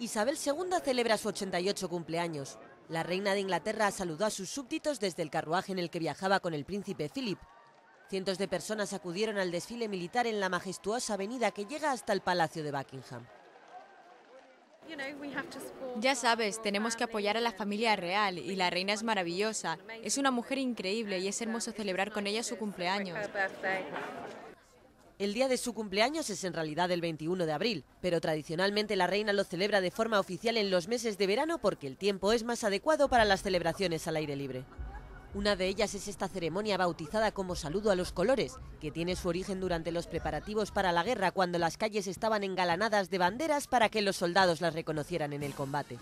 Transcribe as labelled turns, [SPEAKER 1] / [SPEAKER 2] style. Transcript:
[SPEAKER 1] Isabel II celebra su 88 cumpleaños. La reina de Inglaterra saludó a sus súbditos desde el carruaje en el que viajaba con el príncipe Philip. Cientos de personas acudieron al desfile militar en la majestuosa avenida que llega hasta el Palacio de Buckingham.
[SPEAKER 2] Ya sabes,
[SPEAKER 1] tenemos que apoyar a la familia real
[SPEAKER 2] y la reina es maravillosa. Es una mujer increíble y es hermoso celebrar con ella su cumpleaños.
[SPEAKER 1] El día de su cumpleaños es en realidad el 21 de abril, pero tradicionalmente la reina lo celebra de forma oficial en los meses de verano porque el tiempo es más adecuado para las celebraciones al aire libre. Una de ellas es esta ceremonia bautizada como Saludo a los Colores, que tiene su origen durante los preparativos para la guerra cuando las calles estaban engalanadas de banderas para que los soldados las reconocieran en el combate.